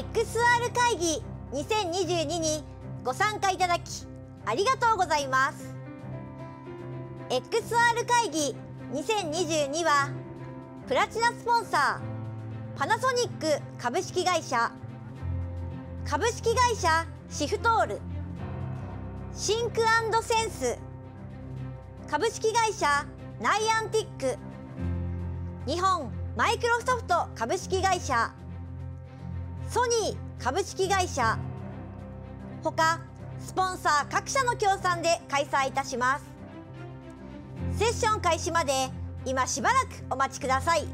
XR 会議2022にご参加いただきありがとうございます XR 会議2022はプラチナスポンサーパナソニック株式会社株式会社シフトールシンクセンス株式会社ナイアンティック日本マイクロソフト株式会社ソニー株式会社ほかスポンサー各社の協賛で開催いたしますセッション開始まで今しばらくお待ちください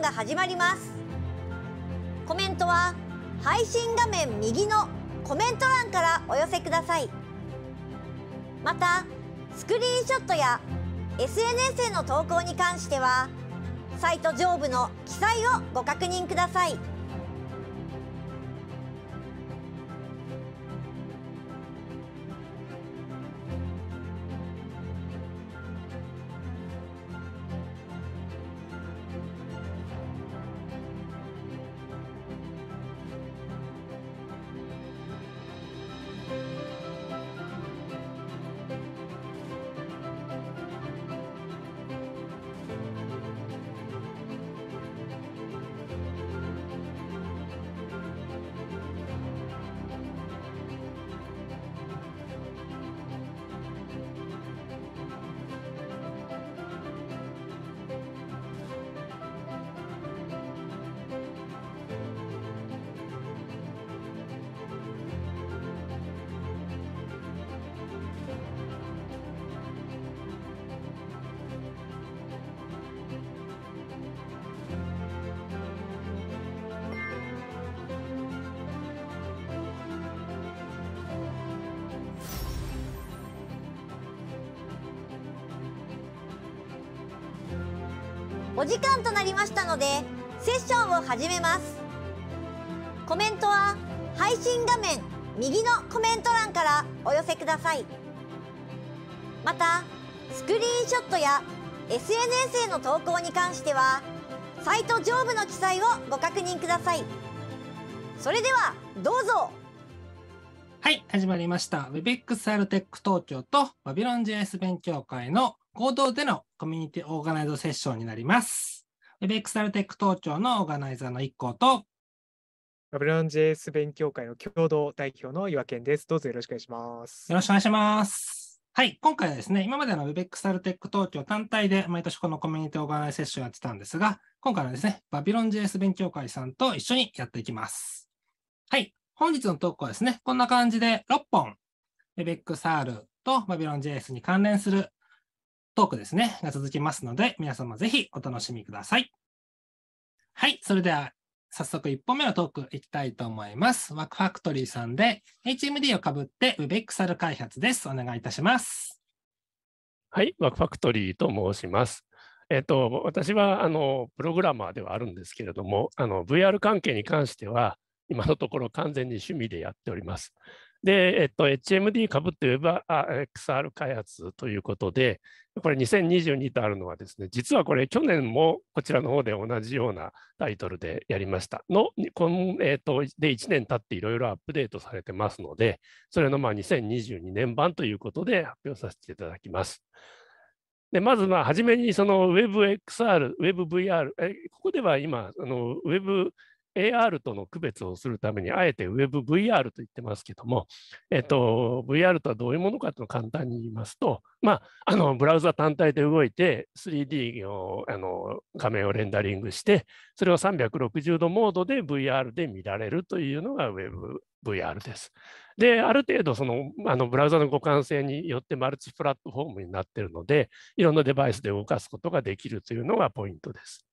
が始まりますコメントは配信画面右のコメント欄からお寄せくださいまたスクリーンショットや SNS への投稿に関してはサイト上部の記載をご確認ください。でセッションを始めますコメントは配信画面右のコメント欄からお寄せくださいまたスクリーンショットや SNS への投稿に関してはサイト上部の記載をご確認くださいそれではどうぞはい始まりました WebXRTech 東京とバビロン JS 勉強会の合同でのコミュニティオーガナイズセッションになりますエベックサルテック東庁のオーガナイザーの一行と、バブロン JS 勉強会の共同代表の岩健です。どうぞよろしくお願いします。よろしくお願いします。はい、今回はですね、今までのウベックサルテック東京単体で毎年このコミュニティオーガナイセッションやってたんですが、今回はですね、バビロン JS 勉強会さんと一緒にやっていきます。はい、本日のトークはですね、こんな感じで6本、ウベックサールとバビロン JS に関連するトークですね、が続きますので、皆様ぜひお楽しみください。はい、それでは早速1本目のトークいきたいと思います。ワークファクトリーさんで HMD をかぶって WebXR 開発です。お願いいたします。はい、ワークファクトリーと申します。えっと、私はあのプログラマーではあるんですけれどもあの、VR 関係に関しては、今のところ完全に趣味でやっております。で、えっと、HMD 株って WebXR 開発ということで、これ2022とあるのはですね、実はこれ去年もこちらの方で同じようなタイトルでやりました。の、こえっと、で1年経っていろいろアップデートされてますので、それのまあ2022年版ということで発表させていただきます。でまずまあ初めにその WebXR、WebVR、ここでは今、WebVR AR との区別をするために、あえて WebVR と言ってますけども、えっと、VR とはどういうものかと簡単に言いますと、まあ、あのブラウザ単体で動いて、3D をあの画面をレンダリングして、それを360度モードで VR で見られるというのが WebVR です。で、ある程度その、あのブラウザの互換性によってマルチプラットフォームになっているので、いろんなデバイスで動かすことができるというのがポイントです。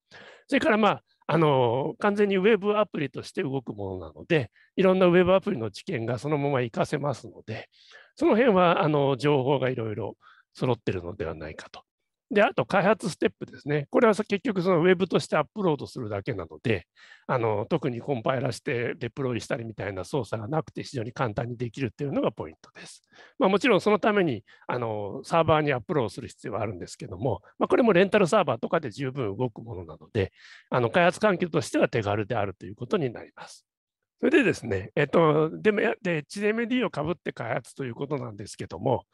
それから、まああの完全にウェブアプリとして動くものなので、いろんなウェブアプリの知見がそのまま活かせますので、その辺はあの情報がいろいろ揃ってるのではないかとで、あと開発ステップですね。これは結局そのウェブとしてアップロードするだけなので、あの特にコンパイラしてデプロイしたりみたいな操作がなくて非常に簡単にできるっていうのがポイントです。まあ、もちろんそのためにあのサーバーにアップロードする必要はあるんですけども、まあ、これもレンタルサーバーとかで十分動くものなので、あの開発環境としては手軽であるということになります。それでですね、えっと、でもで HMD をかぶって開発ということなんですけども、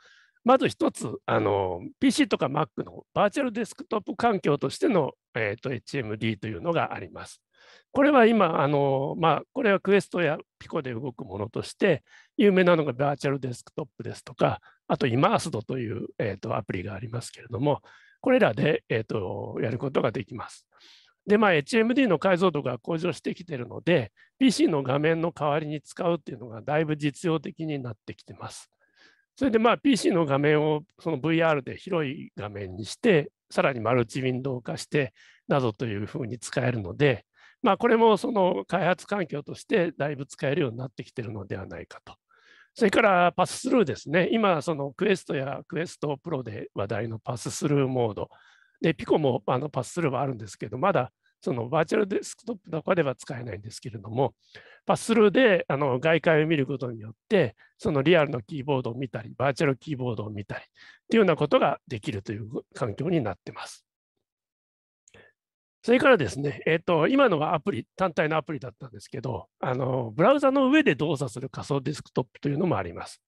まず一つあの、PC とか Mac のバーチャルデスクトップ環境としての、えーと、HMD というのがあります。これは今、あのまあ、これはクエストやピコで動くものとして、有名なのがバーチャルデスクトップですとか、あとイマースドという、えーと、アプリがありますけれども、これらで、えーと、やることができます。で、まあ、HMD の解像度が向上してきているので、PC の画面の代わりに使うっていうのがだいぶ実用的になってきています。それでまあ PC の画面をその VR で広い画面にして、さらにマルチウィンドウ化してなどというふうに使えるので、まあ、これもその開発環境としてだいぶ使えるようになってきているのではないかと。それからパススルーですね。今、そのクエストやクエストプロで話題のパススルーモード。で、ピコもあのパススルーはあるんですけど、まだそのバーチャルデスクトップとかでは使えないんですけれども、パスルーであの外界を見ることによって、そのリアルのキーボードを見たり、バーチャルキーボードを見たりっていうようなことができるという環境になってます。それからですね、えーと、と今のはアプリ、単体のアプリだったんですけどあの、ブラウザの上で動作する仮想デスクトップというのもあります。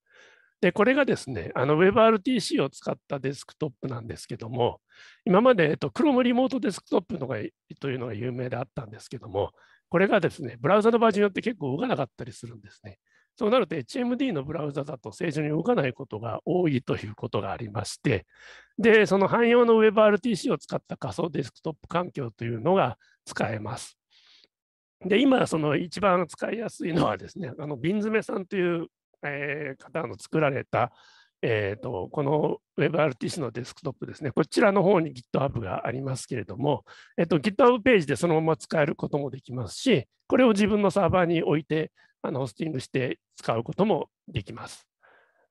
で、これがですね、あの WebRTC を使ったデスクトップなんですけども、今まで、えっと、Chrome リモートデスクトップのがというのが有名であったんですけども、これがですね、ブラウザのバージョンによって結構動かなかったりするんですね。そうなると HMD のブラウザだと正常に動かないことが多いということがありまして、で、その汎用の WebRTC を使った仮想デスクトップ環境というのが使えます。で、今、その一番使いやすいのはですね、あの瓶詰さんというえー、方の作られた、えーと、この WebRTC のデスクトップですね、こちらの方に GitHub がありますけれども、えーと、GitHub ページでそのまま使えることもできますし、これを自分のサーバーに置いてあのホスティングして使うこともできます。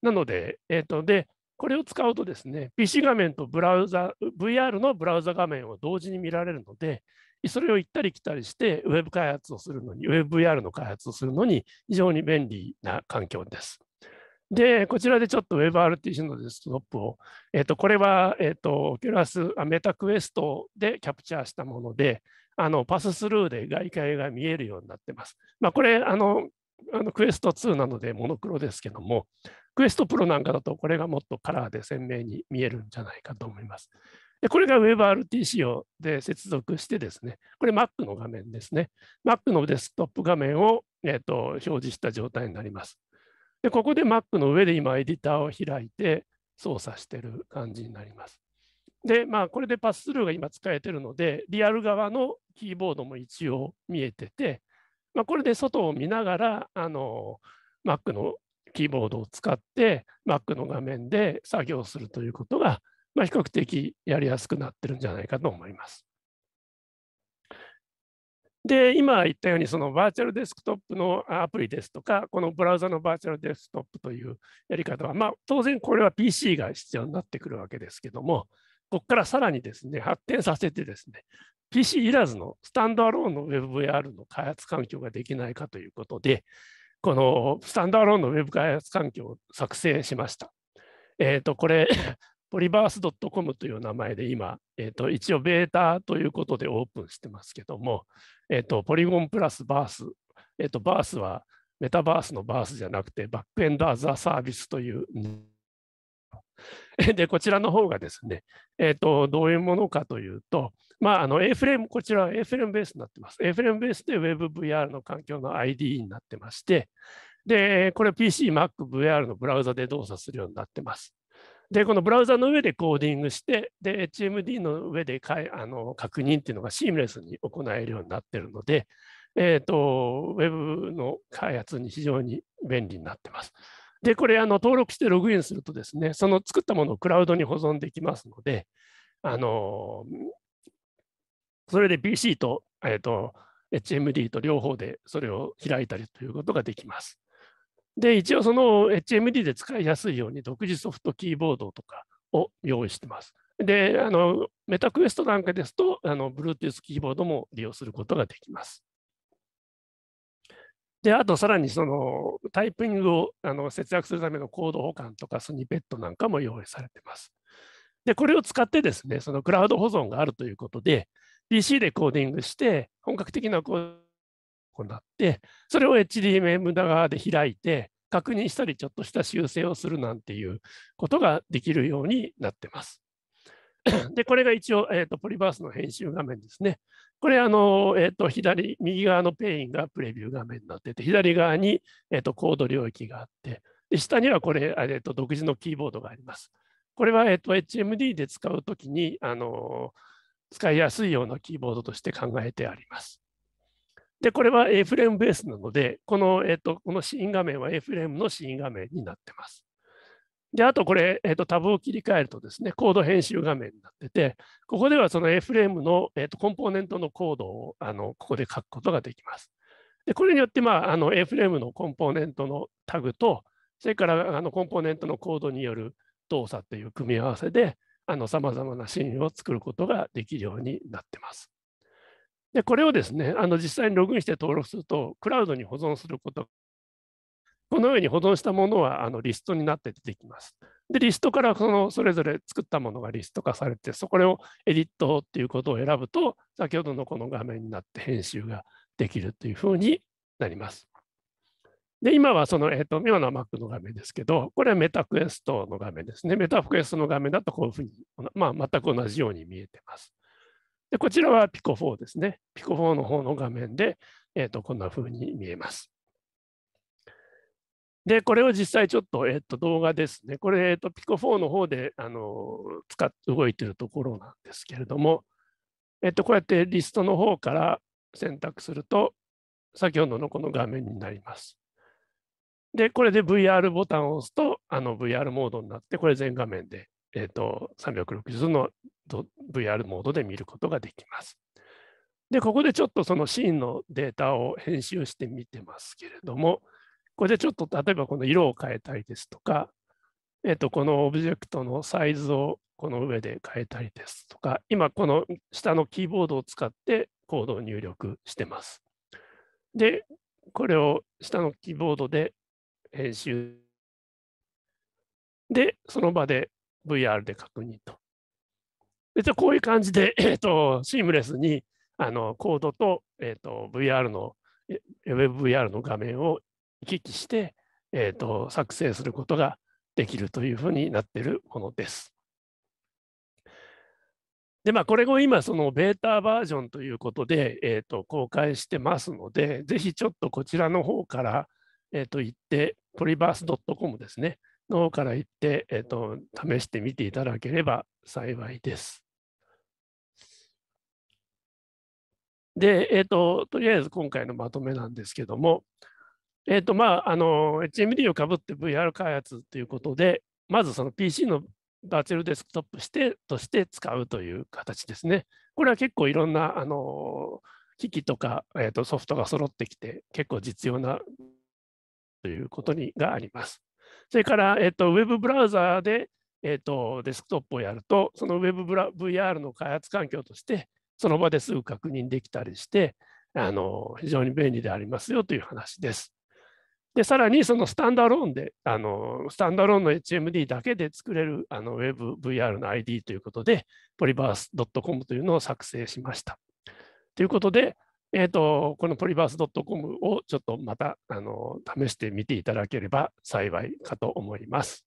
なので、えーとでこれを使うとですね、PC 画面とブラウザ、VR のブラウザ画面を同時に見られるので、それを行ったり来たりして、ウェブ開発をするのに、WebVR の開発をするのに、非常に便利な環境です。で、こちらでちょっと WebRTC のデスクトップを、えっ、ー、と、これは、えっ、ー、と、o c ラスあ、メタクエストでキャプチャーしたもので、あのパススルーで外界が見えるようになってます。まあ、これあの、あのクエスト2なのでモノクロですけども、クエストプロなんかだとこれがもっとカラーで鮮明に見えるんじゃないかと思います。でこれが WebRTC をで接続してですね、これ Mac の画面ですね。Mac のデスクトップ画面を、えーと、表示した状態になります。でここで Mac の上で今、エディターを開いて操作してる感じになります。で、まあ、これでパススルーが今使えてるので、リアル側のキーボードも一応見えてて、まあ、これで外を見ながら、あの、Mac のキーボードを使って、Mac の画面で作業するということがまあ、比較的やりやすくなってるんじゃないかと思います。で、今言ったように、そのバーチャルデスクトップのアプリですとか、このブラウザのバーチャルデスクトップというやり方は、まあ、当然これは PC が必要になってくるわけですけども、ここからさらにですね、発展させてですね、PC いらずのスタンドアローンの WebVR の開発環境ができないかということで、このスタンドアローンの Web 開発環境を作成しました。えっ、ー、と、これポリバース .com という名前で今、えーと、一応ベータということでオープンしてますけども、えーと、ポリゴンプラスバース、えーと、バースはメタバースのバースじゃなくて、バックエンドアザーサービスという。で、こちらの方がですね、えーと、とどういうものかというと、まあ、あの A フレーム、こちらは A フレームベースになってます。A フレームベースで WebVR の環境の ID になってまして、で、これ PC、Mac、VR のブラウザで動作するようになってます。で、このブラウザの上でコーディングして、で、HMD の上でかいあの確認っていうのがシームレスに行えるようになってるので、えーと、ウェブの開発に非常に便利になってます。で、これ、あの登録してログインするとですね、その作ったものをクラウドに保存できますので、あのそれで PC と,、えーと、と HMD と両方でそれを開いたりということができます。で、一応その HMD で使いやすいように独自ソフトキーボードとかを用意してます。で、あのメタクエストなんかですと、あの Bluetooth キーボードも利用することができます。で、あとさらにそのタイピングをあの節約するためのコード保管とかスニペットなんかも用意されてます。で、これを使ってですね、そのクラウド保存があるということで、PC でコーディングして、本格的なコー行って、それを HDMM 側で開いて、確認したり、ちょっとした修正をするなんていうことができるようになってます。で、これが一応、えーと、ポリバースの編集画面ですね。これ、あの、えっ、ー、と、左、右側のペインがプレビュー画面になってて、左側に、えーと、コード領域があって、で下にはこれ、えーと、独自のキーボードがあります。これは、えーと、HMD で使うときに、あの使いやすいようなキーボードとして考えてあります。で、これは A フレームベースなので、この,、えっと、このシーン画面は A フレームのシーン画面になってます。で、あとこれ、えっと、タブを切り替えるとですね、コード編集画面になってて、ここではその A フレームの、えっと、コンポーネントのコードをあのここで書くことができます。で、これによって、まあ、あの A フレームのコンポーネントのタグと、それからあのコンポーネントのコードによる動作という組み合わせで、さまざまなシーンを作ることができるようになってます。で、これをですね、あの実際にログインして登録すると、クラウドに保存することこのように保存したものはあのリストになって出てきます。で、リストからそのそれぞれ作ったものがリスト化されて、そこをエディットっていうことを選ぶと、先ほどのこの画面になって編集ができるというふうになります。で、今はその、えっ、ー、と、今のは Mac の画面ですけど、これはメタクエストの画面ですね。メタクエストの画面だとこういうふうに、まあ、全く同じように見えてます。でこちらはピコ4ですね。ピコ4の方の画面で、えーと、こんな風に見えます。で、これを実際ちょっと,、えーと、動画ですね。これ、えーと、ピコ4の方であの使っ動いてるところなんですけれども、えー、とこうやってリストの方から選択すると、先ほどのこの画面になります。で、これで VR ボタンを押すと、あの VR モードになって、これ全画面で、えー、と360度の VR モードで見ることができます。で、ここでちょっとそのシーンのデータを編集してみてますけれども、これでちょっと例えばこの色を変えたりですとか、えっと、このオブジェクトのサイズをこの上で変えたりですとか、今この下のキーボードを使ってコードを入力してます。で、これを下のキーボードで編集で、その場で VR で確認とじゃこういう感じで、えーと、シームレスにあのコードと,、えーと、VR の WebVR の画面を行き来して、えーと、と作成することができるというふうになっているものです。でまあ、これを今、そのベータバージョンということで、えー、と公開してますので、ぜひちょっとこちらの方から、えー、と行って、ポリバース .com ですね、の方から行って、えー、と試してみていただければ幸いです。で、えーと、とりあえず今回のまとめなんですけども、えーとまあ、あの HMD をかぶって VR 開発ということで、まずその PC のバーチャルデスクトップしてとして使うという形ですね。これは結構いろんなあの機器とか、えーと、ソフトが揃ってきて、結構実用なということにがあります。それから、えーと、ウェブブラウザーで、えーとデスクトップをやると、そのウェブブラ VR の開発環境として、その場ですぐ確認できたりして、あの非常に便利でありますよという話です。で、さらにそのスタンダローンで、あのスタンダローンの HMD だけで作れるあの WebVR の ID ということで、ポリバース .com というのを作成しました。ということで、えーとこのポリバース .com をちょっとまたあの試してみていただければ幸いかと思います。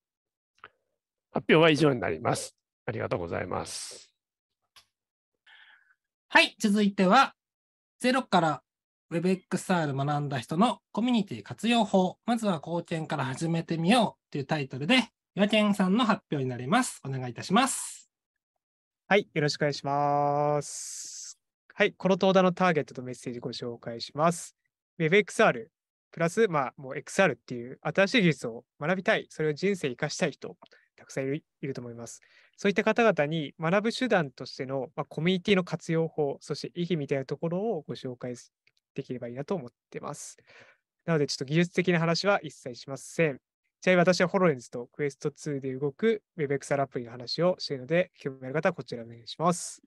発表は以上になります。ありがとうございます。はい、続いては、ゼロから WebXR 学んだ人のコミュニティ活用法、まずは貢献から始めてみようというタイトルで、岩健さんの発表になります。お願いいたします。はい、よろしくお願いします。はい、この登壇のターゲットとメッセージご紹介します。WebXR プラス、まあ、もう XR っていう新しい技術を学びたい、それを人生生かしたい人、たくさんいると思います。そういった方々に学ぶ手段としての、まあ、コミュニティの活用法、そして意義みたいなところをご紹介できればいいなと思ってます。なので、ちょっと技術的な話は一切しません。ちなみに私はホロレンズとクエスト2で動く WebXR アプリの話をしているので、興味ある方はこちらお願いします。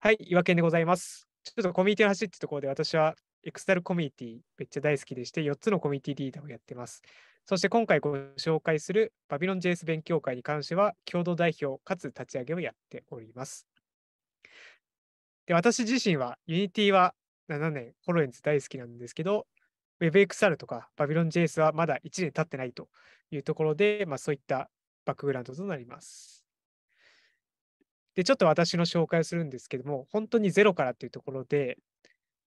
はい、岩県でございます。ちょっとコミュニティの話ってところで私はエクスタルコミュニティめっちゃ大好きでして、4つのコミュニティリーダーをやってます。そして今回ご紹介するバビロン JS 勉強会に関しては、共同代表かつ立ち上げをやっております。で私自身は Unity は7年、ホロエンズ大好きなんですけど、WebXR とかバビロン JS はまだ1年経ってないというところで、まあ、そういったバックグラウンドとなります。で、ちょっと私の紹介をするんですけども、本当にゼロからというところで、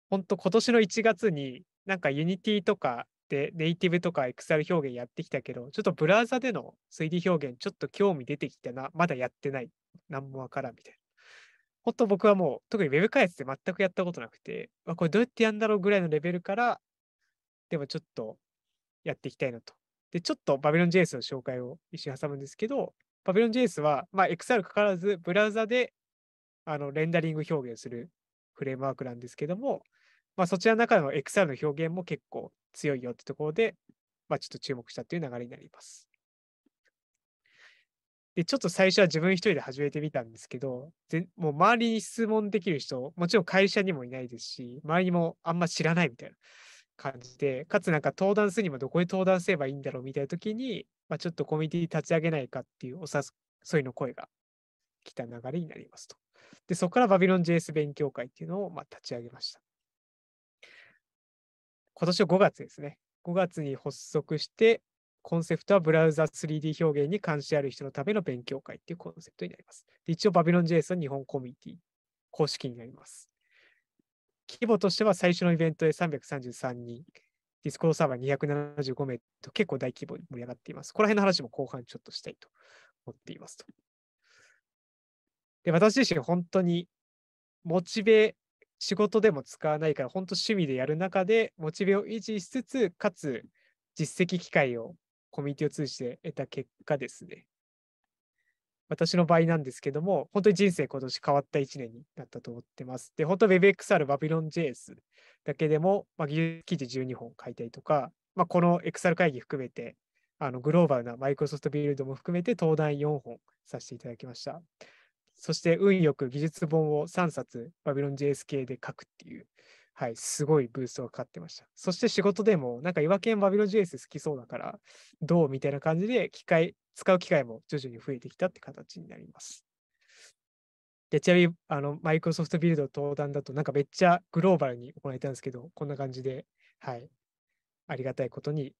本当今年の1月になんか Unity とかでネイティブとか XR 表現やってきたけど、ちょっとブラウザでの 3D 表現ちょっと興味出てきたな、まだやってない、なんもわからんみたいな。ほんと僕はもう特に Web 開発で全くやったことなくて、あ、これどうやってやるんだろうぐらいのレベルから、でもちょっとやっていきたいなと。で、ちょっとバビロン j s の紹介を一瞬挟むんですけど、バビロン j s は、まあ、XR かからずブラウザであのレンダリング表現するフレームワークなんですけども、まあ、そちらの中の XR の表現も結構強いよってところで、まあ、ちょっと注目したっていう流れになります。で、ちょっと最初は自分一人で始めてみたんですけど、ぜもう周りに質問できる人、もちろん会社にもいないですし、周りもあんま知らないみたいな感じで、かつなんか登壇するにもどこで登壇すればいいんだろうみたいな時に、まあ、ちょっとコミュニティ立ち上げないかっていうお誘いの声が来た流れになりますと。で、そこからバビロン JS 勉強会っていうのをま立ち上げました。今年の5月ですね。5月に発足して、コンセプトはブラウザ 3D 表現に関心ある人のための勉強会っていうコンセプトになります。で一応、バビロン JS の日本コミュニティ公式になります。規模としては最初のイベントで333人、ディスコードサーバー275名と結構大規模に盛り上がっています。この辺の話も後半ちょっとしたいと思っていますと。で、私自身本当にモチベ仕事でも使わないから、本当趣味でやる中で、モチベを維持しつつ、かつ実績機会をコミュニティを通じて得た結果ですね。私の場合なんですけども、本当に人生今年変わった1年になったと思ってます。で、本当 WebXR バビロン JS だけでも、まあ、技術記事12本書いたりとか、まあ、この XR 会議含めて、あのグローバルなマイクロソフトビルドも含めて登壇4本させていただきました。そして運よく技術本を3冊、バビロン JS 系で書くっていう、はい、すごいブーストがかかってました。そして仕事でも、なんか岩感バビロン JS 好きそうだから、どうみたいな感じで、機械、使う機会も徐々に増えてきたって形になります。で、ちなみに、あの、マイクロソフトビルド登壇だと、なんかめっちゃグローバルに行れたんですけど、こんな感じで、はい、ありがたいことに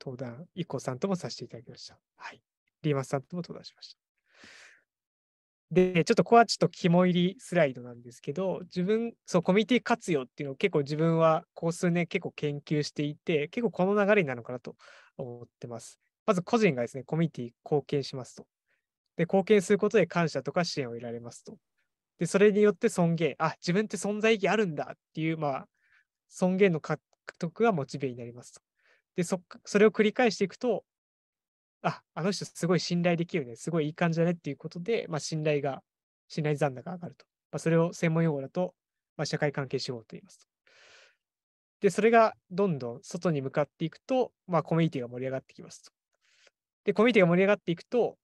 登壇、i k さんともさせていただきました。はい。リーマスさんとも登壇しました。で、ちょっとここはちょっと肝入りスライドなんですけど、自分、そう、コミュニティ活用っていうのを結構自分はこう数年結構研究していて、結構この流れになるのかなと思ってます。まず個人がですね、コミュニティ貢献しますと。で、貢献することで感謝とか支援を得られますと。で、それによって尊厳、あ、自分って存在意義あるんだっていう、まあ、尊厳の獲得がモチベになりますと。で、そ、それを繰り返していくと、あ、あの人すごい信頼できるね、すごいいい感じだねっていうことで、まあ、信頼が、信頼残高が上がると。まあ、それを専門用語だと、まあ、社会関係手法と言いますと。で、それがどんどん外に向かっていくと、まあ、コミュニティが盛り上がってきますと。で、コミュニティが盛り上がっていくと、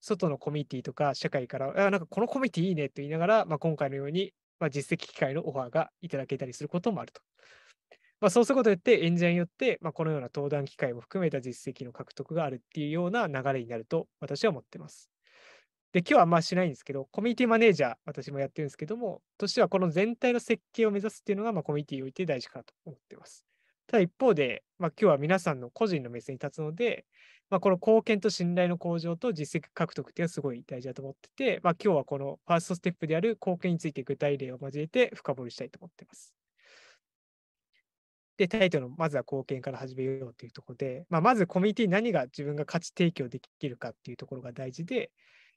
外のコミュニティとか社会から、あなんかこのコミュニティいいねと言いながら、まあ、今回のように、まあ、実績機会のオファーがいただけたりすることもあると。まあ、そうすることによって演者によって、まあ、このような登壇機会も含めた実績の獲得があるっていうような流れになると私は思ってます。で、今日はあんましないんですけど、コミュニティマネージャー、私もやってるんですけども、としてはこの全体の設計を目指すっていうのが、まあ、コミュニティにおいて大事かなと思ってます。ただ一方で、まあ、今日は皆さんの個人の目線に立つので、まあ、この貢献と信頼の向上と実績獲得っていうのはすごい大事だと思ってて、まあ、今日はこのファーストステップである貢献について具体例を交えて深掘りしたいと思ってます。で、タイトルのまずは貢献から始めようというところで、まあ、まずコミュニティに何が自分が価値提供できるかっていうところが大事で、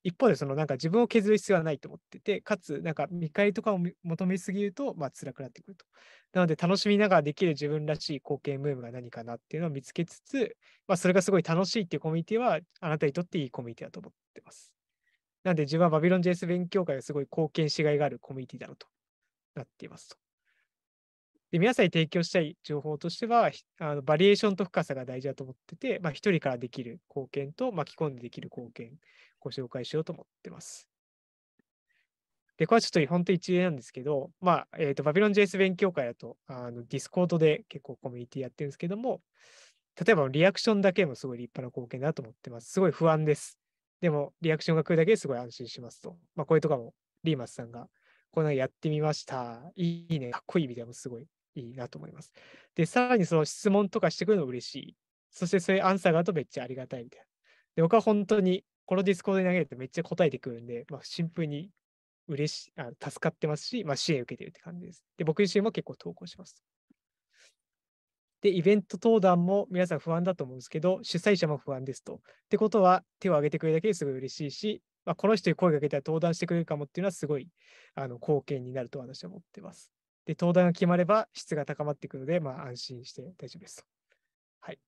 一方でそのなんか自分を削る必要はないと思ってて、かつなんか見返りとかを求めすぎると、まあ辛くなってくると。なので楽しみながらできる自分らしい貢献ムーブが何かなっていうのを見つけつつ、まあそれがすごい楽しいっていうコミュニティはあなたにとっていいコミュニティだと思ってます。なので自分はバビロン JS 勉強会がすごい貢献しがいがあるコミュニティだろうとなっていますと。で皆さんに提供したい情報としては、あのバリエーションと深さが大事だと思ってて、まあ、人からできる貢献と巻き込んでできる貢献、ご紹介しようと思ってます。で、これはちょっと本当一例なんですけど、まあ、えっ、ー、と、バビロン JS 勉強会だと、あのディスコードで結構コミュニティやってるんですけども、例えばリアクションだけもすごい立派な貢献だと思ってます。すごい不安です。でも、リアクションが来るだけですごい安心しますと。まあ、これとかも、リーマスさんが、このやってみました。いいね、かっこいいみたいなのすごいいいなと思います。で、さらにその質問とかしてくるの嬉しい。そしてそういうアンサーがあるとめっちゃありがたいみたいな。で、僕は本当にこのディスコードに投げるとめっちゃ答えてくるんで、まあ、シンプルに嬉しあ助かってますし、まあ、支援受けてるって感じです。で、僕自身も結構投稿します。で、イベント登壇も皆さん不安だと思うんですけど、主催者も不安ですと。ってことは、手を挙げてくれるだけですごい嬉しいし、まあ、この人に声かけたら登壇してくれるかもっていうのはすごいあの貢献になると私は思ってます。で、登壇が決まれば質が高まっていくので、まあ、安心して大丈夫ですはい。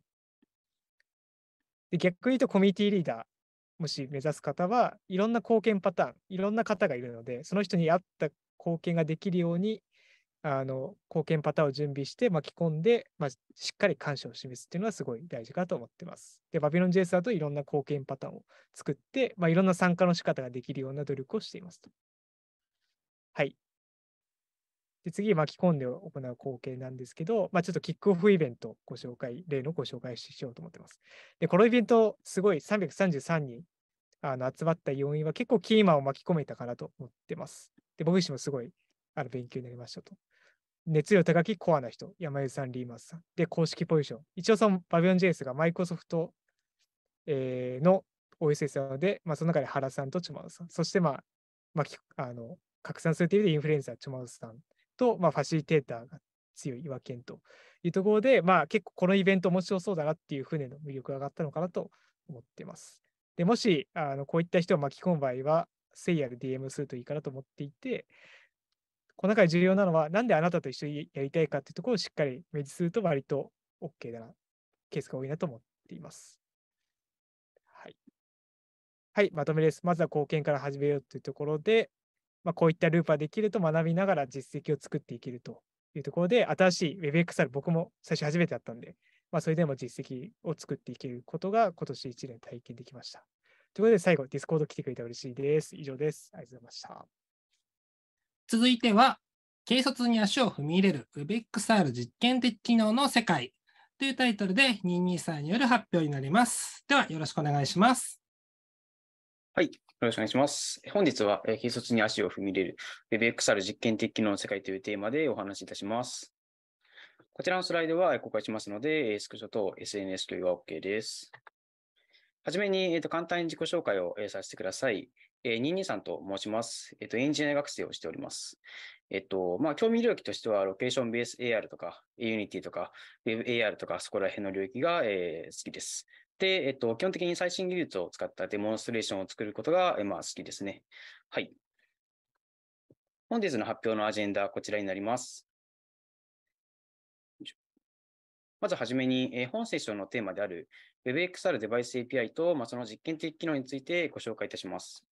で逆に言うと、コミュニティリーダー、もし目指す方は、いろんな貢献パターン、いろんな方がいるので、その人に合った貢献ができるように、あの貢献パターンを準備して巻き込んで、まあ、しっかり感謝を示すっていうのはすごい大事かと思ってます。で、バビロン JS だといろんな貢献パターンを作って、まあ、いろんな参加の仕方ができるような努力をしていますと。はい。で次、巻き込んで行う光景なんですけど、まあ、ちょっとキックオフイベントご紹介、例のご紹介しようと思ってます。で、このイベント、すごい333人あの集まった要因は結構キーマンを巻き込めたかなと思ってます。で、僕自身もすごいあの勉強になりましたと。熱量高きコアな人、山湯さん、リーマンさん。で、公式ポジション。一応そのバビオン JS がマイクロソフト、えー、の OSS なので、まあ、その中で原さんとチュマウさん。そして、まあ、まあ、あの拡散するという意味でインフルエンサー、チマウさんと、まあ、ファシリテーターが強い岩県というところで、まあ、結構このイベント面白そうだなっていう船の魅力が上がったのかなと思ってます。でもしあのこういった人を巻き込む場合は、セイヤで DM するといいかなと思っていて、この中で重要なのは、なんであなたと一緒にやりたいかっていうところをしっかり明示すると、割と OK だな、ケースが多いなと思っています。はい、はい、まとめです。まずは貢献から始めようというところで、まあ、こういったループができると学びながら実績を作っていけるというところで、新しい WebXR、僕も最初初めてだったんで、まあ、それでも実績を作っていけることが今年1年体験できました。ということで、最後、ディスコード来てくれたら嬉しいです。以上です。ありがとうございました。続いては、軽率に足を踏み入れる WebXR 実験的機能の世界というタイトルで223による発表になります。では、よろしくお願いします。はい。よろしくお願いします。本日は、えー、軽率に足を踏み入れる WebXR 実験的機能の世界というテーマでお話しいたします。こちらのスライドは公開しますので、スクショと SNS というは OK です。はじめに、えーと、簡単に自己紹介を、えさせてください。えー、22さんと申します。えっ、ー、と、エンジニア学生をしております。えっ、ー、と、まあ、興味領域としては、ロケーションベース AR とか、Unity とか、WebAR とか、そこら辺の領域が、え好きです。で、えっと、基本的に最新技術を使ったデモンストレーションを作ることが、まあ、好きですね。はい。本日の発表のアジェンダはこちらになります。まずはじめに、え本セッションのテーマである WebXR デバイス API と、まあ、その実験的機能についてご紹介いたします。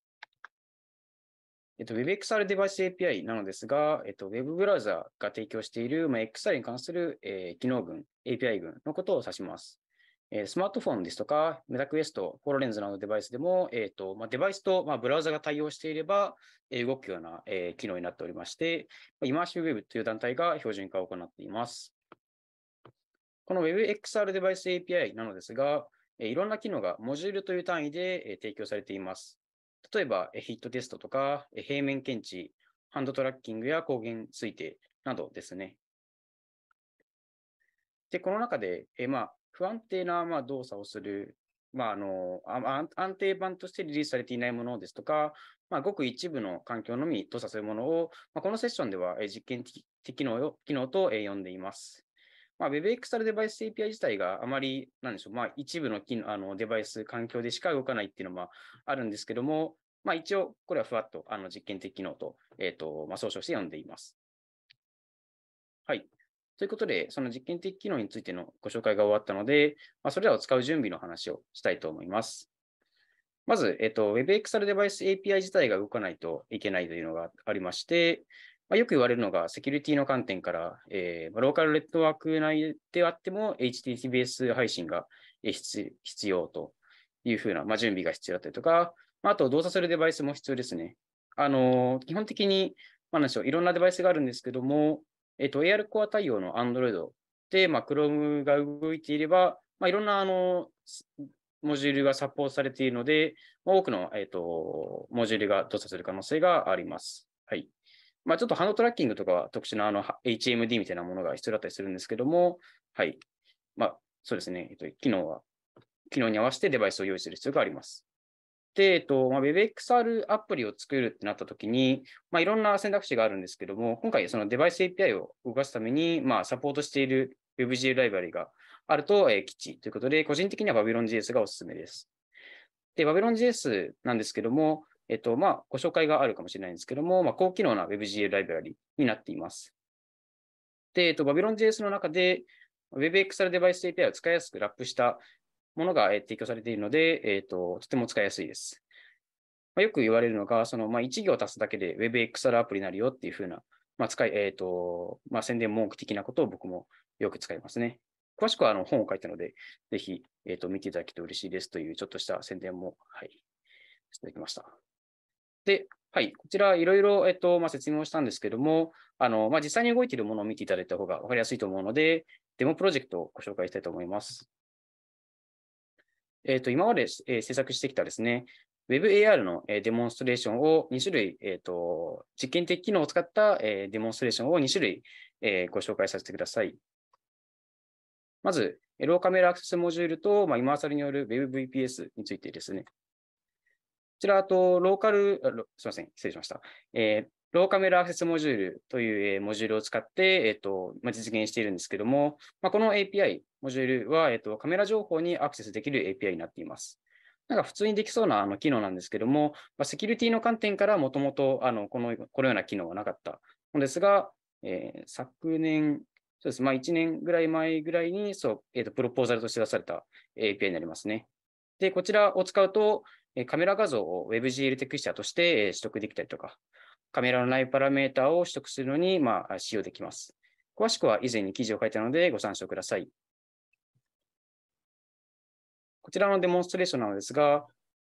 えっと、WebXR デバイス API なのですが、えっと、Web ブラウザが提供している、まあ、XR に関する、えー、機能群、API 群のことを指します。えー、スマートフォンですとか、メタクエスト、フォロレンズなどのデバイスでも、えっ、ー、と、まあ、デバイスと、まあ、ブラウザが対応していれば、えー、動くような、えー、機能になっておりまして、まあ、イマーシブウェブという団体が標準化を行っています。この WebXR デバイス API なのですが、えー、いろんな機能がモジュールという単位で、えー、提供されています。例えば、えー、ヒットテストとか、えー、平面検知、ハンドトラッキングや光源推定などですね。で、この中で、えー、まあ、不安定なまあ動作をする、まあ、あの安定版としてリリースされていないものですとか、まあ、ごく一部の環境のみ動作するものを、まあ、このセッションでは実験的機能機能と呼んでいます。まあ、WebXR デバイス API 自体があまり、なんでしょう、まあ、一部の機能あのデバイス、環境でしか動かないっていうのもあるんですけども、まあ、一応、これはふわっとあの実験的機能と、えー、と、まあ、総称して呼んでいます。はい。ということで、その実験的機能についてのご紹介が終わったので、まあ、それらを使う準備の話をしたいと思います。まず、えっと、WebXR デバイス API 自体が動かないといけないというのがありまして、まあ、よく言われるのが、セキュリティの観点から、えー、ローカルネットワーク内であっても、HTTPS 配信が必要というふうな、まあ、準備が必要だったりとか、まあ、あと動作するデバイスも必要ですね。あの基本的に、まあ、何でしょう、いろんなデバイスがあるんですけども、えっ、と、AR コア対応の Android で、まあ、Chrome が動いていれば、まあ、いろんなあのモジュールがサポートされているので、ま多くの、えっと、モジュールが動作する可能性があります。はいまあ、ちょっとハンドトラッキングとかは特殊なあの HMD みたいなものが必要だったりするんですけども、はいまあ、そうですね、えっ、と、機能は、機能に合わせてデバイスを用意する必要があります。で、えっとまあ、WebXR アプリを作るってなったときに、まあ、いろんな選択肢があるんですけども、今回、そのデバイス API を動かすために、まあ、サポートしている WebGL ライバリがあると、えー、地ということで、個人的には Babylon.js がおすすめです。で、Babylon.js なんですけども、えっと、まあ、ご紹介があるかもしれないんですけども、まあ、高機能な WebGL ライブラリになっています。で、えっと、Babylon.js の中で WebXR デバイス API を使いやすくラップしたものが提供されているので、えーと、とても使いやすいです。まあ、よく言われるのが、そのまあ、1行足すだけで WebXR アプリになるよっていうふうな、まあ使いえーとまあ、宣伝文句的なことを僕もよく使いますね。詳しくはあの本を書いたので、ぜひ、えーと、見ていただけて嬉しいですというちょっとした宣伝も、はい、していきました。で、はい、こちらいろいろ、えっとまあ、説明をしたんですけども、あのまあ、実際に動いているものを見ていただいた方が分かりやすいと思うので、デモプロジェクトをご紹介したいと思います。えっ、と、今まで、えー、制作してきたですね、WebAR の、えー、デモンストレーションを2種類、えっ、ー、と、実験的機能を使った、えー、デモンストレーションを2種類、えー、ご紹介させてください。まず、ローカメラアクセスモジュールと、まあ、今あさりによる WebVPS についてですね。こちら、あと、ローカル、すみません、失礼しました。えーローカメラアクセスモジュールというモジュールを使って、えっ、とまあ、実現しているんですけども、まあ、この API、モジュールは、えっと、カメラ情報にアクセスできる API になっています。なんか普通にできそうなあの機能なんですけども、まあ、セキュリティの観点からもともとこのこのような機能はなかったのですが、えー、昨年、そうです。まあ、1年ぐらい前ぐらいに、そう、えっ、ー、と、プロポーザルとして出された API になりますね。で、こちらを使うと、カメラ画像を WebGL テクスチャーとして取得できたりとか、カメラのないパラメータを取得するのに、まあ、使用できます。詳しくは以前に記事を書いたのでご参照ください。こちらのデモンストレーションなのですが、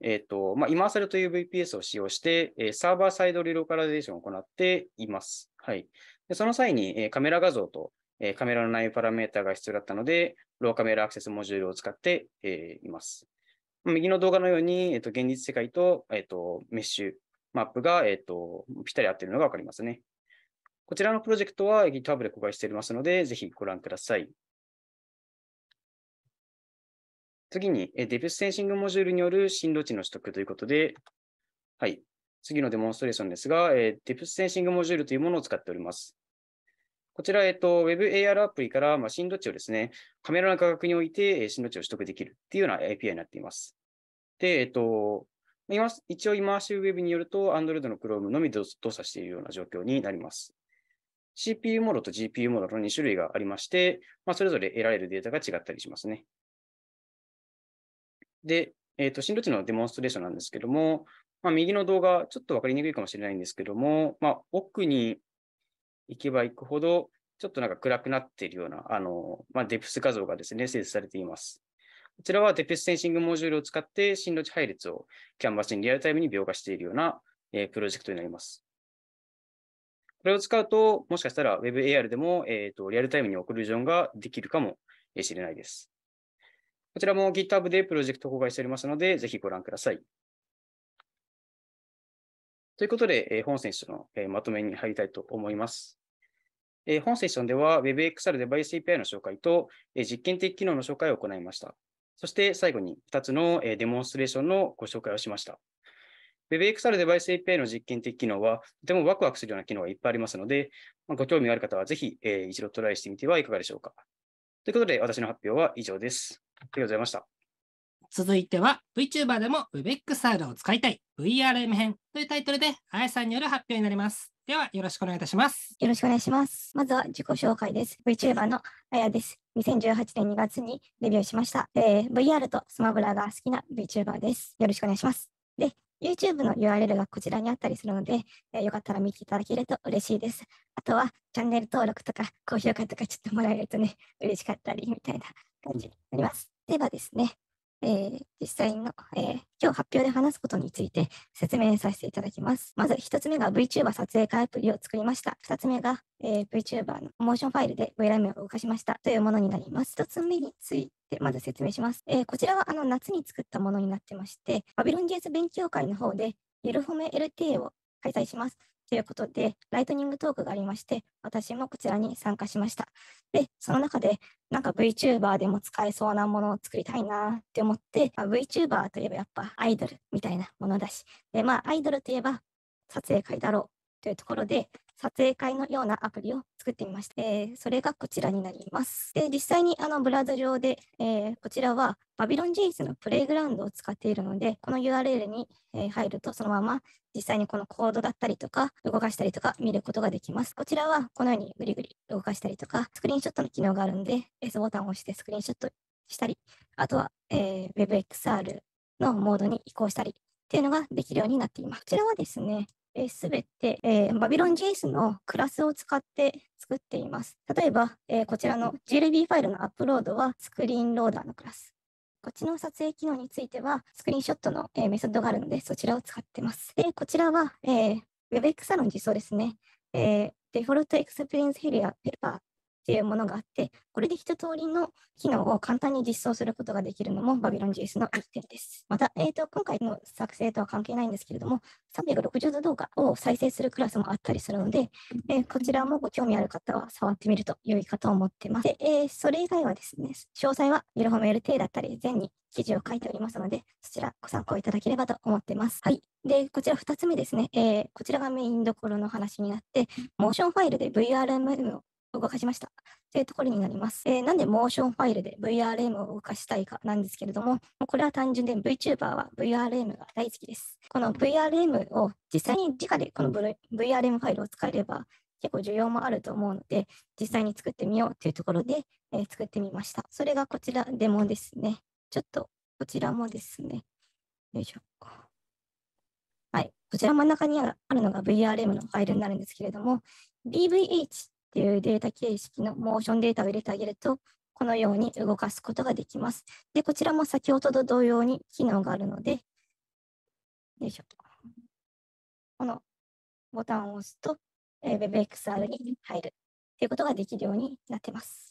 えっ、ー、と、まあ、イマーサルという VPS を使用して、えー、サーバーサイドリローカラデーションを行っています。はい。でその際に、えー、カメラ画像と、えカメラの内容パラメータが必要だったので、ローカメラアクセスモジュールを使って、えいます。右の動画のように、えーと、現実世界と,、えーと、メッシュマップが、えーと、とぴったり合っているのがわかりますね。こちらのプロジェクトは GitHub で公開していますので、ぜひご覧ください。次に、デプスセンシングモジュールによる進路値の取得ということで、はい、次のデモンストレーションですが、デプスセンシングモジュールというものを使っております。こちら、えっと、WebAR アプリから、まあ、進路値をですね、カメラの価格において、えー、進路値を取得できるっていうような API になっています。で、えっと、今一応、イマーシブウェブによると、Android の Chrome のみ動作しているような状況になります。CPU モードと GPU モードの2種類がありまして、まあ、それぞれ得られるデータが違ったりしますね。で、えっ、ー、と、進路値のデモンストレーションなんですけども、まあ、右の動画、ちょっと分かりにくいかもしれないんですけども、まあ、奥に行けば行くほど、ちょっとなんか暗くなっているような、あの、まあ、デプス画像がですね、生成されています。こちらはデプスセンシングモジュールを使って、進路値配列をキャンバスにリアルタイムに描画しているような、えー、プロジェクトになります。これを使うと、もしかしたら WebAR でも、えーと、リアルタイムに送るジョンができるかもしれないです。こちらも GitHub でプロジェクト公開しておりますので、ぜひご覧ください。ということで、えー、本セッションの、えー、まとめに入りたいと思います。えー、本セッションでは WebXR デバイス API の紹介と、えー、実験的機能の紹介を行いました。そして最後に2つの、えー、デモンストレーションのご紹介をしました。WebXR デバイス API の実験的機能は、とてもワクワクするような機能がいっぱいありますので、まあ、ご興味がある方はぜひ、えー、一度トライしてみてはいかがでしょうか。ということで、私の発表は以上です。ありがとうございました。続いては VTuber でも w e b x ドを使いたい VRM 編というタイトルであやさんによる発表になります。ではよろしくお願いいたします。よろしくお願いします。まずは自己紹介です。VTuber のあやです。2018年2月にデビューしました。えー、VR とスマブラが好きな VTuber です。よろしくお願いします。で、YouTube の URL がこちらにあったりするので、えー、よかったら見ていただけると嬉しいです。あとは、チャンネル登録とか、高評価とかちょっともらえるとね、嬉しかったり、みたいな感じになります。ではですね、えー、実際の、えー、今日発表で話すことについて説明させていただきます。まず1つ目が VTuber 撮影会アプリを作りました。2つ目が、えー、VTuber のモーションファイルで VRAM を動かしましたというものになります。1つ目について、まず説明します。えー、こちらはあの夏に作ったものになってまして、バビロン j ス勉強会の方で、ゆるほめ LT a を開催します。ということで、ライトニングトークがありまして、私もこちらに参加しました。で、その中で、なんか VTuber でも使えそうなものを作りたいなって思って、まあ、VTuber といえばやっぱアイドルみたいなものだし、で、まあアイドルといえば撮影会だろうというところで、撮影会のようなアプリを作ってみまして、えー、それがこちらになります。で、実際にあのブラウザ上で、えー、こちらはバビロンジェイズのプレイグラウンドを使っているので、この URL に、え入るとそのまま実際にこのコードだったりとか、動かしたりとか見ることができます。こちらはこのようにグリグリ動かしたりとか、スクリーンショットの機能があるので、S ボタンを押してスクリーンショットしたり、あとは、え WebXR のモードに移行したりっていうのができるようになっています。こちらはですね、すべて、えー、バビロン JS のクラスを使って作っています。例えば、えー、こちらの GLB ファイルのアップロードはスクリーンローダーのクラス。こっちの撮影機能については、スクリーンショットの、えー、メソッドがあるので、そちらを使ってます。で、こちらは、えー、WebX サロン実装ですね。えー、デフォルトエクスペリエンスヘルパーっていうものがあって、これで一通りの機能を簡単に実装することができるのも Babylon.js の一点です。また、えーと、今回の作成とは関係ないんですけれども、360度動画を再生するクラスもあったりするので、えー、こちらもご興味ある方は触ってみると良いかと思ってます。でえー、それ以外はですね、詳細は w i l h o ル・ l t だったり、全に記事を書いておりますので、そちらご参考いただければと思ってます。はい。で、こちら2つ目ですね。えー、こちらがメインどころの話になって、モーションファイルで VRM を動かしました。というところになります。えー、なんでモーションファイルで VRM を動かしたいかなんですけれども、これは単純で VTuber は VRM が大好きです。この VRM を実際に直でこの VRM ファイルを使えれば結構需要もあると思うので、実際に作ってみようというところで、えー、作ってみました。それがこちらデモですね。ちょっとこちらもですね。よいしょ。はい。こちら真ん中にあるのが VRM のファイルになるんですけれども、DVH っていうデータ形式のモーションデータを入れてあげると、このように動かすことができます。で、こちらも先ほどと同様に機能があるので、よいしょこのボタンを押すと、WebXR に入るということができるようになってます。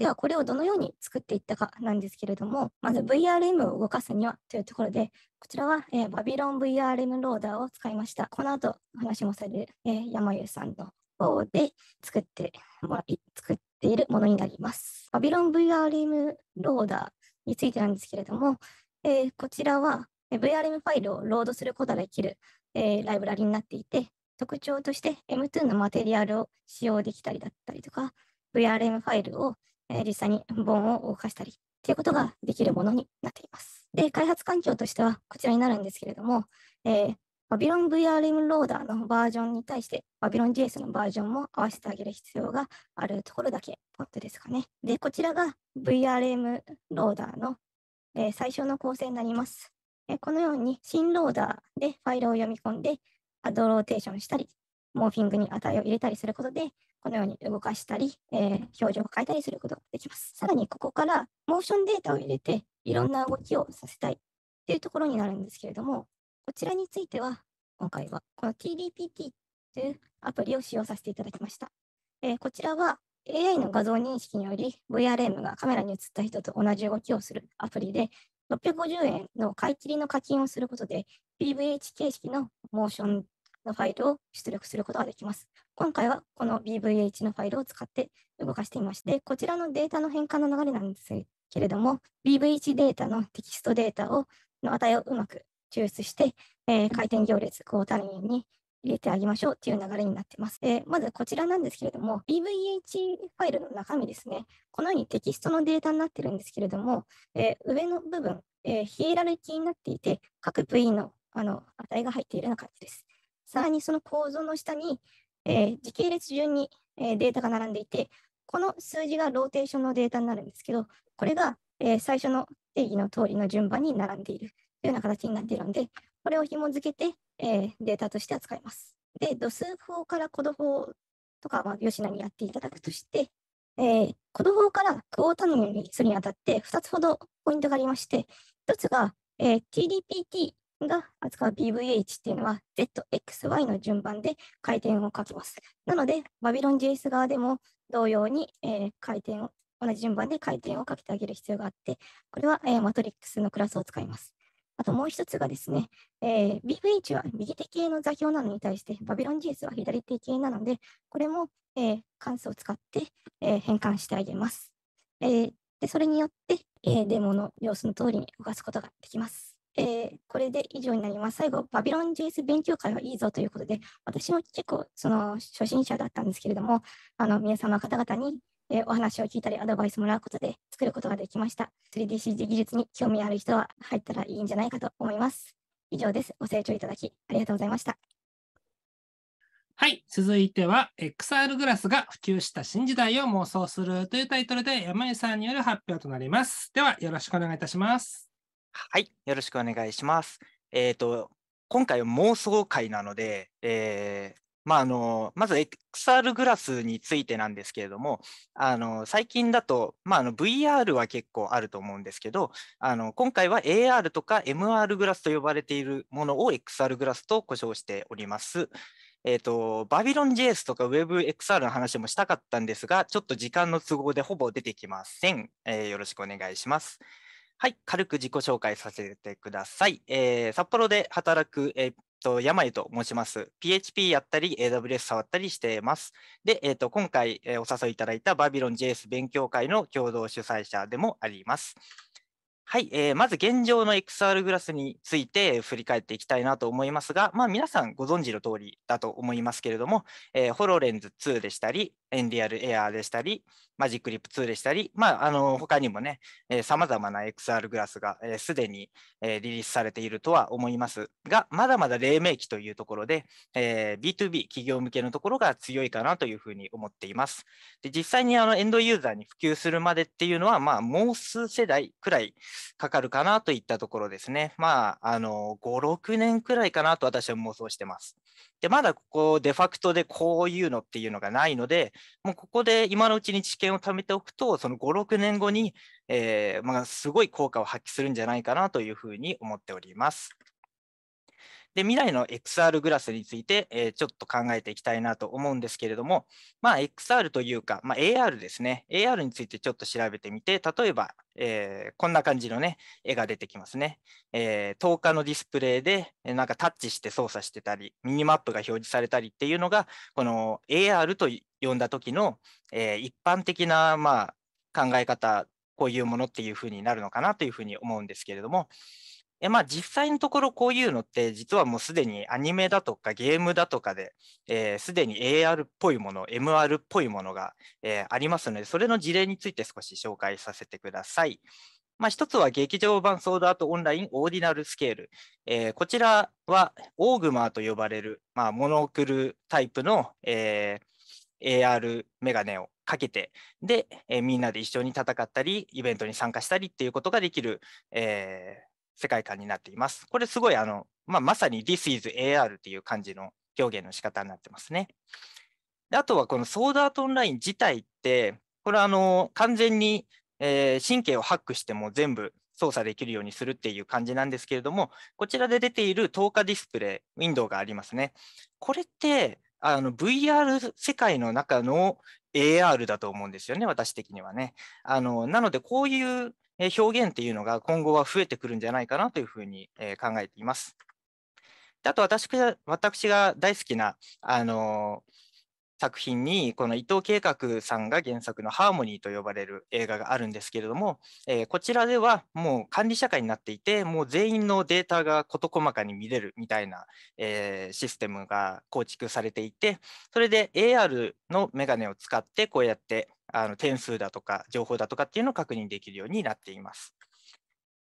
ではこれをどのように作っていったかなんですけれども、まず VRM を動かすにはというところで、こちらは、えー、バビロン VRM ローダーを使いました。この後お話もされる、えー、山湯さんの方で作ってもらい、作っているものになります。バビロン VRM ローダーについてなんですけれども、えー、こちらは VRM ファイルをロードすることができる、えー、ライブラリになっていて、特徴として M2 のマテリアルを使用できたりだったりとか、VRM ファイルをえ実際に盆を動かしたりということができるものになっています。で、開発環境としてはこちらになるんですけれども、えー、バビロン VRM ローダーのバージョンに対して、バビロン JS のバージョンも合わせてあげる必要があるところだけ、ポットですかね。で、こちらが VRM ローダーの、えー、最初の構成になります。えー、このように、新ローダーでファイルを読み込んで、アドローテーションしたり、モーフィングに値を入れたりすることで、このように動かしたり、えー、表情を変えたりすることができます。さらにここからモーションデータを入れて、いろんな動きをさせたいっていうところになるんですけれども、こちらについては、今回はこの TDPT というアプリを使用させていただきました。えー、こちらは AI の画像認識により VRM がカメラに映った人と同じ動きをするアプリで、650円の買い切りの課金をすることで、PVH 形式のモーションのファイルを出力することができます。今回はこの BVH のファイルを使って動かしていまして、こちらのデータの変換の流れなんですけれども、BVH データのテキストデータをの値をうまく抽出して、えー、回転行列、クォータンに入れてあげましょうという流れになっています。えー、まずこちらなんですけれども、BVH ファイルの中身ですね、このようにテキストのデータになっているんですけれども、えー、上の部分、えー、ヒエラルキーになっていて、各 V のあの値が入っているような感じです。さらにその構造の下に、えー、時系列順に、えー、データが並んでいて、この数字がローテーションのデータになるんですけど、これが、え最初の定義の通りの順番に並んでいるというような形になっているので、これを紐付けて、えデータとして扱います。で、度数法からコド法とかは吉野にやっていただくとして、えー、コド法からクオータノミにするにあたって2つほどポイントがありまして、1つが、えー、TDPT が扱う PVH っていうのは ZXY の順番で回転を書きます。なので、バビロン JS 側でも同様に、えー、回転を、同じ順番で回転をかけてあげる必要があって、これは、えー、マトリックスのクラスを使います。あともう一つがですね、えー、BVH は右手系の座標なのに対して、バビロン JS は左手系なので、これも、えー、関数を使って、えー、変換してあげます。えー、でそれによって、えー、デモの様子の通りに動かすことができます。えー、これで以上になります。最後、バビロン JS 勉強会はいいぞということで、私も結構その初心者だったんですけれども、あの皆様方々に、えー、お話を聞いたりアドバイスもらうことで作ることができました。3DCG 技術に興味ある人は入ったらいいんじゃないかと思います。以上です。ご清聴いただきありがとうございました。はい、続いては XR グラスが普及した新時代を妄想するというタイトルで山井さんによる発表となります。ではよろしくお願いいたします。はい、よろしくお願いします。えっ、ー、と、今回は妄想会なので、えー、まあ、あのまず XR グラスについてなんですけれどもあの最近だと、まあ、あの VR は結構あると思うんですけどあの今回は AR とか MR グラスと呼ばれているものを XR グラスと呼称しております。えーと、バビロン JS とか WebXR の話もしたかったんですがちょっと時間の都合でほぼ出てきません。えー、よろしくお願いします。はい、軽く自己紹介させてください。えー、札幌で働く、えーと、山井と申します。PHP やったり、AWS 触ったりしています。で、えっ、ー、と、今回、えお誘いいただいたバビロン JS 勉強会の共同主催者でもあります。はい、えー、まず現状の XR グラスについて振り返っていきたいなと思いますが、まあ、皆さんご存知の通りだと思いますけれども、えー、ホロレンズ2でしたり、エンリアルエアーでしたり、マジックリップ2でしたり、まあ、あの他にもね、さまざまな XR グラスがすで、えー、に、えー、リリースされているとは思いますが、まだまだ黎明期というところで、えー、B2B 企業向けのところが強いかなというふうに思っています。で実際にあのエンドユーザーに普及するまでっていうのは、まあ、もう数世代くらいかかるかなといったところですね。まあ、あの5、6年くらいかなと私は妄想してます。でまだここ、デファクトでこういうのっていうのがないので、もうここで今のうちに知見を貯めておくと、その5、6年後に、えー、まあ、すごい効果を発揮するんじゃないかなというふうに思っております。で未来の XR グラスについて、えー、ちょっと考えていきたいなと思うんですけれども、まあ、XR というか、まあ、AR ですね、AR についてちょっと調べてみて、例えば、えー、こんな感じの、ね、絵が出てきますね、えー、10日のディスプレイで、えなんかタッチして操作してたり、ミニマップが表示されたりっていうのが、この AR とい読んだ時の、えー、一般的な、まあ、考え方こういうものっていうふうになるのかなというふうに思うんですけれども。えまあ、実際のところこういうのって実はもうすでにアニメだとかゲームだとかですで、えー、に AR っぽいもの MR っぽいものが、えー、ありますのでそれの事例について少し紹介させてください。まあ、一つは劇場版ソードアートオンラインオーディナルスケール。えー、こちらはオーグマーと呼ばれる、まあ、モノクルタイプの、えー AR メガネをかけてで、えみんなで一緒に戦ったりイベントに参加したりっていうことができる、えー、世界観になっています。これすごいあの、まあ、まさに This is AR っていう感じの表現の仕方になってますね。であとはこのソードアートオンライン自体ってこれあの完全に、えー、神経をハックしても全部操作できるようにするっていう感じなんですけれども、こちらで出ている透過ディスプレイ、ウィンドウがありますね。これってあの VR 世界の中の AR だと思うんですよね、私的にはね。あのなので、こういう表現っていうのが今後は増えてくるんじゃないかなというふうに考えています。あと私が、私が大好きな、あの作品にこの伊藤計画さんが原作の「ハーモニー」と呼ばれる映画があるんですけれども、えー、こちらではもう管理社会になっていてもう全員のデータが事細かに見れるみたいな、えー、システムが構築されていてそれで AR のメガネを使ってこうやってあの点数だとか情報だとかっていうのを確認できるようになっています。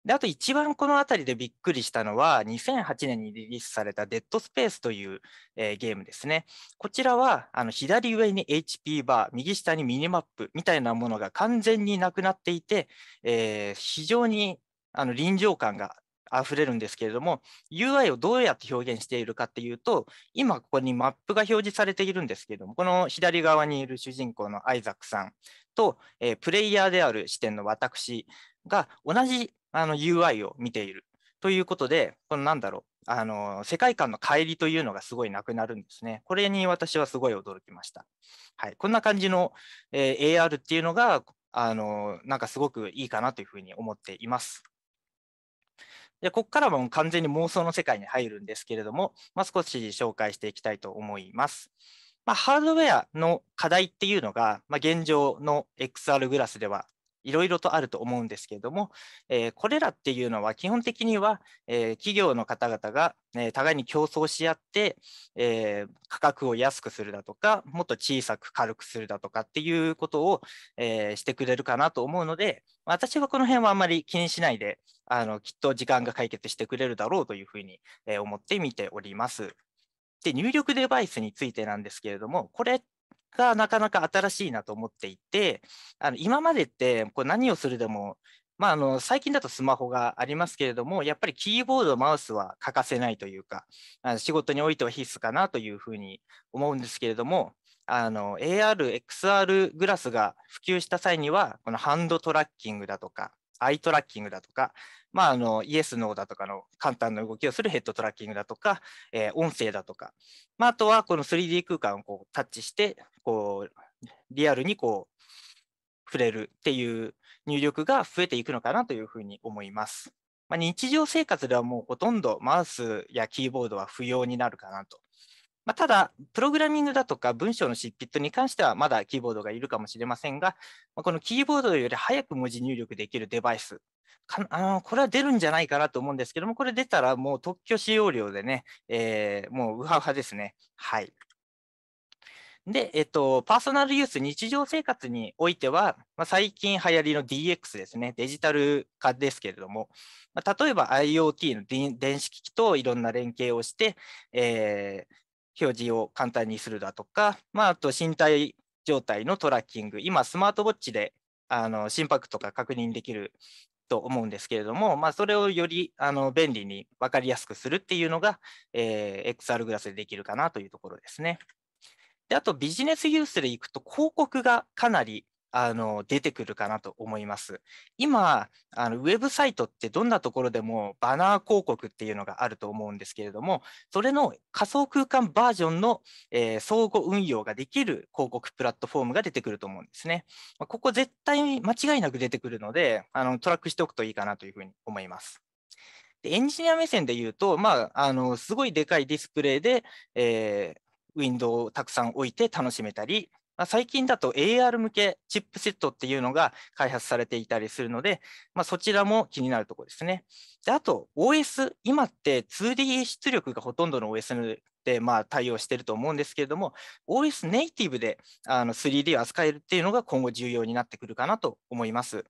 で、あと一番この辺りでびっくりしたのは、2008年にリリースされたデッドスペースという、えー、ゲームですね。こちらは、あの左上に HP バー、右下にミニマップみたいなものが完全になくなっていて、えー、非常にあの臨場感があふれるんですけれども、UI をどうやって表現しているかっていうと、今ここにマップが表示されているんですけれども、この左側にいる主人公のアイザックさんと、えー、プレイヤーである視点の私、が同じあの UI を見ているということで、このなんだろう、あの世界観の乖離というのがすごいなくなるんですね。これに私はすごい驚きました。はい、こんな感じの、えー、AR っていうのがあの、なんかすごくいいかなというふうに思っています。でここからはもう完全に妄想の世界に入るんですけれども、まあ、少し紹介していきたいと思います。まあ、ハードウェアの課題っていうのが、まあ、現状の XR グラスではいろいろとあると思うんですけれども、えー、これらっていうのは基本的には、えー、企業の方々が、えー、互いに競争し合って、え価格を安くするだとか、もっと小さく軽くするだとかっていうことを、えしてくれるかなと思うので、私はこの辺はあんまり気にしないで、あのきっと時間が解決してくれるだろうというふうに、え思って見ております。で入力デバイスについてなんですけれども、これがなかなか新しいなと思っていて、あの今までってこれ何をするでも、まあ、あの最近だとスマホがありますけれども、やっぱりキーボード、マウスは欠かせないというか、あの仕事においては必須かなというふうに思うんですけれども、AR、XR グラスが普及した際には、このハンドトラッキングだとか、アイトラッキングだとか、まあ、あのイエス、ノーだとかの簡単な動きをするヘッドトラッキングだとか、えー、音声だとか、まあ、あとはこの 3D 空間をこうタッチしてこうリアルにこう触れるっていう入力が増えていくのかなというふうに思います。まあ、日常生活ではもうほとんどマウスやキーボードは不要になるかなとまあ、ただ、プログラミングだとか文章の執筆に関してはまだキーボードがいるかもしれませんが、まあ、このキーボードより早く文字入力できるデバイスかあのこれは出るんじゃないかなと思うんですけども、これ出たらもう特許使用料でね、えー、もうウハウハですね。はい。で、えっと、パーソナルユース、日常生活においては、まあ、最近流行りの DX ですね、デジタル化ですけれども、まあ、例えば IoT の電子機器といろんな連携をして、えー表示を簡単にするだとか、まあ、あと身体状態のトラッキング、今、スマートウォッチであの心拍とか確認できると思うんですけれども、まあ、それをよりあの便利に分かりやすくするっていうのが、えー、XR グラスでできるかなというところですね。であとビジネスユースでいくと広告がかなりあの出てくるかなと思います。今あのウェブサイトってどんなところでもバナー広告っていうのがあると思うんですけれどもそれの仮想空間バージョンの、えー、相互運用ができる広告プラットフォームが出てくると思うんですね。ここ絶対間違いなく出てくるのであのトラックしておくといいかなというふうに思います。でエンジニア目線で言うと、まあ、あのすごいでかいディスプレイで、えーウィンドウをたくさん置いて楽しめたり、まあ、最近だと AR 向けチップセットっていうのが開発されていたりするので、まあ、そちらも気になるところですね。であと OS、今って 2D 出力がほとんどの OS でまあ対応してると思うんですけれども、OS ネイティブであの 3D を扱えるっていうのが今後重要になってくるかなと思います。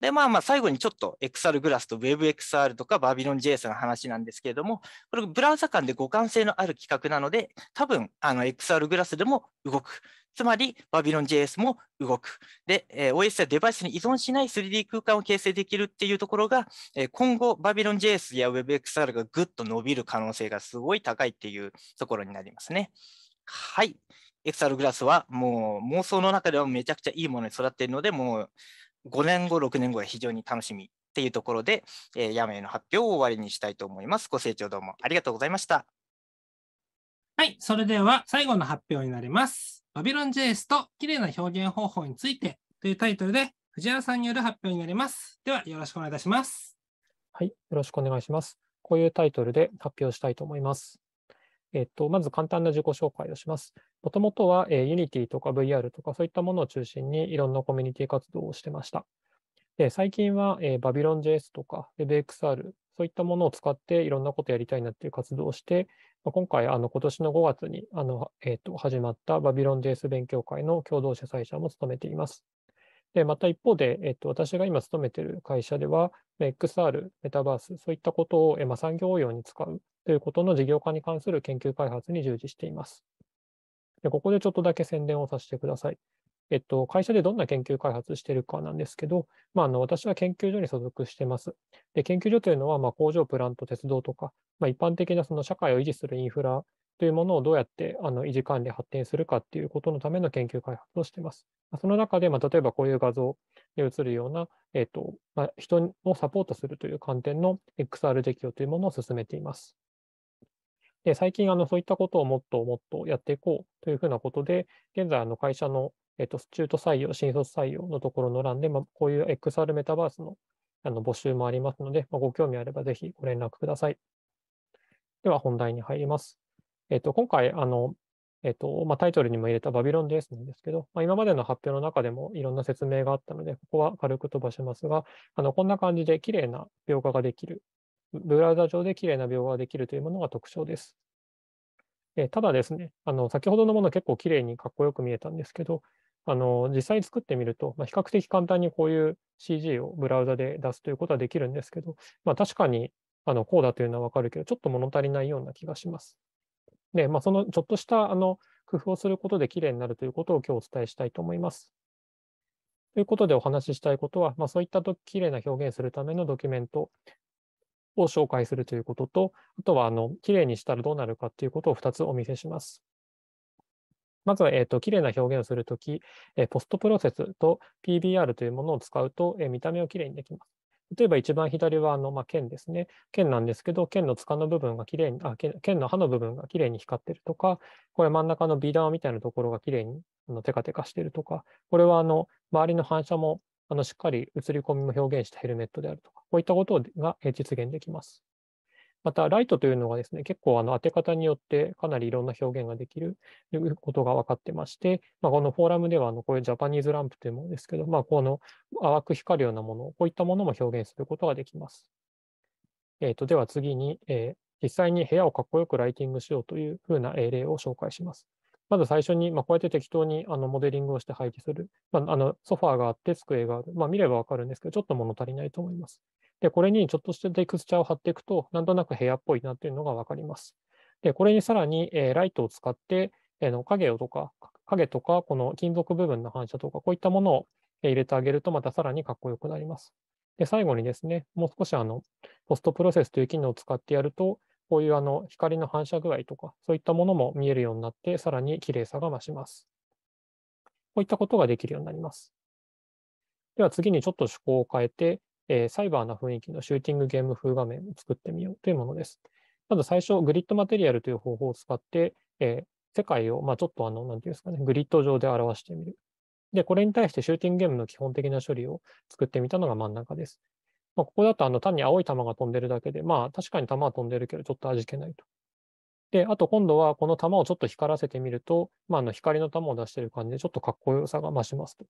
で、まあまあ最後にちょっと XR グラスと WebXR とか Babylon.js の話なんですけれども、これブラウザ間で互換性のある企画なので、多分あの XR グラスでも動く。つまり Babylon.js も動く。で、OS やデバイスに依存しない 3D 空間を形成できるっていうところが、今後 Babylon.js や WebXR がぐっと伸びる可能性がすごい高いっていうところになりますね。はい。XR グラスはもう妄想の中ではめちゃくちゃいいものに育っているので、もう5年後、6年後が非常に楽しみっていうところで、えー、ヤメの発表を終わりにしたいと思います。ご清聴どうもありがとうございました。はい、それでは最後の発表になります。バビロン JS と綺麗な表現方法についてというタイトルで藤原さんによる発表になります。ではよろしくお願いいたします。はい、よろしくお願いします。こういうタイトルで発表したいと思います。えっと、まず簡単な自己紹介をします。もともとは、えー、Unity とか VR とかそういったものを中心にいろんなコミュニティ活動をしてました。で最近は、えー、Babylon.js とか WebXR、そういったものを使っていろんなことやりたいなっていう活動をして、まあ、今回、あの今年の5月にあの、えーと、と始まった Babylon.js 勉強会の共同主催者も務めています。で、また一方で、えっと、私が今勤めている会社では、XR、メタバース、そういったことを、まあ、産業応用に使うということの事業化に関する研究開発に従事しています。でここでちょっとだけ宣伝をさせてください。えっと、会社でどんな研究開発しているかなんですけど、まあ、あの私は研究所に所属しています。で研究所というのは、まあ、工場、プラント、鉄道とか、まあ、一般的なその社会を維持するインフラというものをどうやってあの維持管理発展するかっていうことのための研究開発をしています。その中で、まあ、例えばこういう画像で映るような、えーとまあ、人をサポートするという観点の XR 適用というものを進めています。で最近あの、そういったことをもっともっとやっていこうというふうなことで、現在、会社の、えーと、と中途採用、新卒採用のところの欄で、まあ、こういう XR メタバースのあの募集もありますので、まあ、ご興味あればぜひご連絡ください。では本題に入ります。えっと、今回、あの、えっと、まあ、タイトルにも入れたバビロンレースなんですけど、まあ、今までの発表の中でもいろんな説明があったので、ここは軽く飛ばしますが、あの、こんな感じで綺麗な描画ができる。ブラウザ上で綺麗な描画ができるというものが特徴です。えただですね、あの、先ほどのもの結構綺麗にかっこよく見えたんですけど、あの、実際に作ってみると、まあ、比較的簡単にこういう CG をブラウザで出すということはできるんですけど、まあ、確かに、あの、こうだというのはわかるけど、ちょっと物足りないような気がします。で、まあ、そのちょっとしたあの工夫をすることできれいになるということを今日お伝えしたいと思います。ということでお話ししたいことは、まあ、そういったきれいな表現するためのドキュメントを紹介するということと、あとはあのきれいにしたらどうなるかということを2つお見せします。まずは、えーと、綺きれいな表現をするとき、えー、ポストプロセスと PBR というものを使うと、えー、見た目をきれいにできます。例えば一番左はあの、まあ、剣ですね。剣なんですけど、剣の歯の部分がきれいに、あ剣剣の刃の部分がきれいに光ってるとか、これ真ん中のビー玉みたいなところがきれいにあのテカテカしてるとか、これはあの周りの反射もあのしっかり映り込みも表現したヘルメットであるとか、こういったことが実現できます。また、ライトというのがですね、結構あの当て方によってかなりいろんな表現ができるということが分かってまして、まあ、このフォーラムではあのこういうジャパニーズランプというものですけど、まあ、この淡く光るようなもの、こういったものも表現することができます。えー、とでは次に、えー、実際に部屋をかっこよくライティングしようというふうな例を紹介します。まず最初に、まあ、こうやって適当にあのモデリングをして配置する。まあ、あのソファーがあって、机がある。まあ、見ればわかるんですけど、ちょっと物足りないと思います。で、これにちょっとしたテクスチャーを貼っていくと、なんとなく部屋っぽいなというのがわかります。で、これにさらに、えー、ライトを使って、えー、の影をとか、影とか、この金属部分の反射とか、こういったものを入れてあげると、またさらにかっこよくなります。で、最後にですね、もう少しあの、ポストプロセスという機能を使ってやると、こういうあの光の反射具合とか、そういったものも見えるようになって、さらに綺麗さが増します。こういったことができるようになります。では次にちょっと趣向を変えて、えー、サイバーな雰囲気のシューティングゲーム風画面を作ってみようというものです。まず最初、グリッドマテリアルという方法を使って、えー、世界を、まあ、ちょっとあの、なんていうんですかね、グリッド上で表してみる。で、これに対してシューティングゲームの基本的な処理を作ってみたのが真ん中です。まあ、ここだとあの単に青い球が飛んでるだけで、まあ確かに球は飛んでるけど、ちょっと味気ないと。で、あと今度はこの球をちょっと光らせてみると、まあ、あの光の球を出してる感じで、ちょっとかっこよさが増しますと。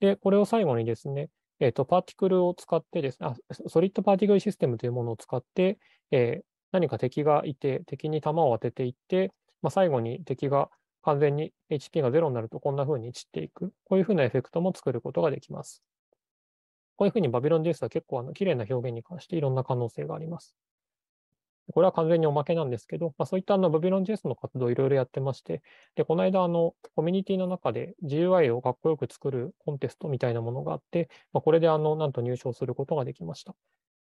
で、これを最後にですね、えっ、と、パーティクルを使ってですねあ、ソリッドパーティクルシステムというものを使って、えー、何か敵がいて、敵に弾を当てていって、まあ、最後に敵が完全に HP が0になるとこんな風に散っていく。こういう風なエフェクトも作ることができます。こういう風にバビロンデュースは結構あの綺麗な表現に関していろんな可能性があります。これは完全におまけなんですけど、まあ、そういったあの Babylon.js の活動をいろいろやってまして、で、この間、あの、コミュニティの中で GUI をかっこよく作るコンテストみたいなものがあって、まあ、これで、あの、なんと入賞することができました。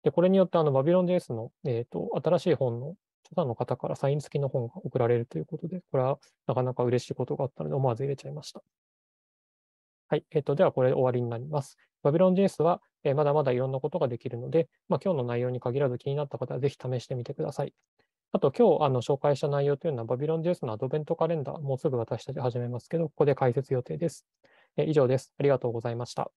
で、これによって、あの、Babylon.js の、えっ、ー、と、新しい本の著者の方からサイン付きの本が送られるということで、これはなかなか嬉しいことがあったので、思わず入れちゃいました。はい。えっ、ー、と、では、これで終わりになります。バ a ロン l o n j s はえまだまだいろんなことができるので、まあ、今日の内容に限らず気になった方はぜひ試してみてください。あと、今日あの紹介した内容というのは、バビロンジュースのアドベントカレンダー、もうすぐ私たち始めますけど、ここで解説予定です。え以上です。ありがとうございました。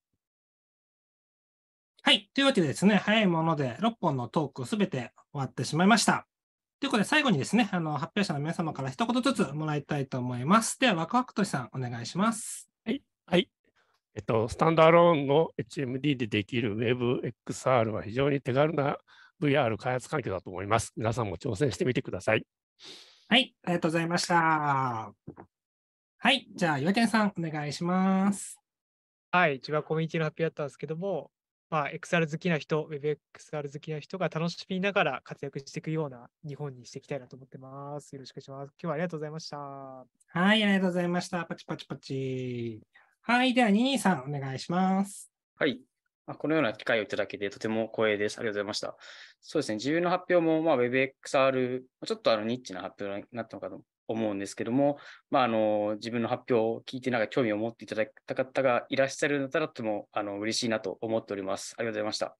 はい。というわけでですね、早いもので6本のトークすべて終わってしまいました。ということで、最後にですね、あの発表者の皆様から一言ずつもらいたいと思います。では、ワクワクとしさん、お願いします。はい。はい。えっと、スタンドアローンの HMD でできる WebXR は非常に手軽な VR 開発環境だと思います。皆さんも挑戦してみてください。はい、ありがとうございました。はい、じゃあ、岩谷さん、お願いします。はい、違うコミュニティの発表だったんですけども、まあ、XR 好きな人、WebXR 好きな人が楽しみながら活躍していくような日本にしていきたいなと思ってます。よろしくお願いします。今日はありがとうございました。はい、ありがとうございました。パチパチパチ。はい、では、ニーさん、お願いします。はい。このような機会をいただけてとても光栄です。ありがとうございました。そうですね、自分の発表も、まあ、WebXR、ちょっとあのニッチな発表になったのかと思うんですけども、まあ、あの自分の発表を聞いてなんか興味を持っていただいた方がいらっしゃるのだらとてもあの嬉しいなと思っております。ありがとうございました。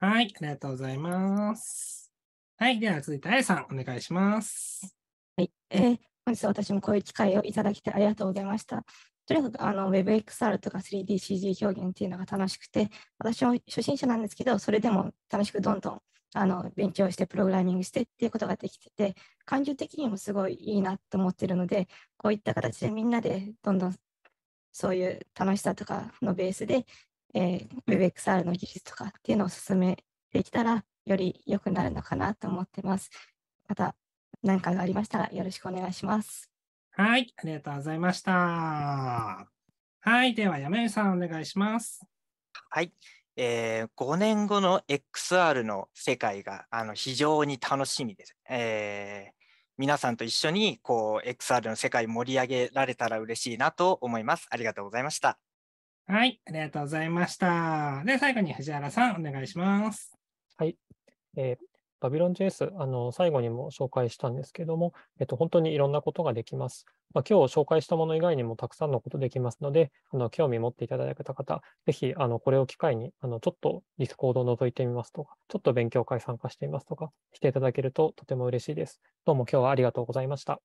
はい、ありがとうございます。はい、では続いて、あやさん、お願いします。はい、えー、本日は私もこういう機会をいただきてありがとうございました。とにかくあの WebXR とか 3DCG 表現っていうのが楽しくて、私も初心者なんですけど、それでも楽しくどんどんあの勉強してプログラミングしてっていうことができてて、感情的にもすごいいいなと思ってるので、こういった形でみんなでどんどんそういう楽しさとかのベースで、えー、WebXR の技術とかっていうのを進めてきたら、より良くなるのかなと思ってます。また何かがありましたらよろしくお願いします。はい、ありがとうございました。はい、では山井さんお願いします。はい、えー、5年後の XR の世界があの非常に楽しみです。えー、皆さんと一緒にこう XR の世界盛り上げられたら嬉しいなと思います。ありがとうございました。はい、ありがとうございました。で、最後に藤原さん、お願いします。はい、えー、バビロン JS、あの最後にも紹介したんですけども、えっと、本当にいろんなことができます。まあ、今日紹介したもの以外にもたくさんのことできますので、あの興味持っていただけた方、ぜひあのこれを機会にあのちょっとディスコードを覗いてみますとか、ちょっと勉強会参加していますとか、していただけるととても嬉しいです。どうも今日はありがとうございました。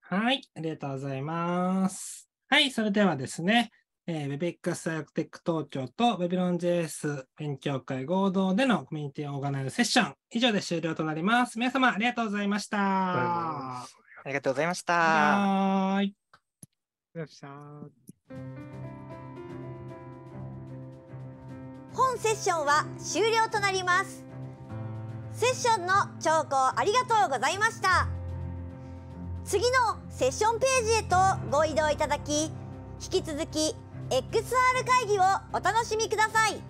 はい、ありがとうございます。はい、それではですね、えー、ベベックスアクテック東京と Babylon.js 勉強会合同でのコミュニティオーガナイズセッション、以上で終了となります。皆様ありがとうございました。ありがとうございました。ありがとうございました。本セッションは終了となります。セッションの聴講ありがとうございました。次のセッションページへとご移動いただき、引き続き XR 会議をお楽しみください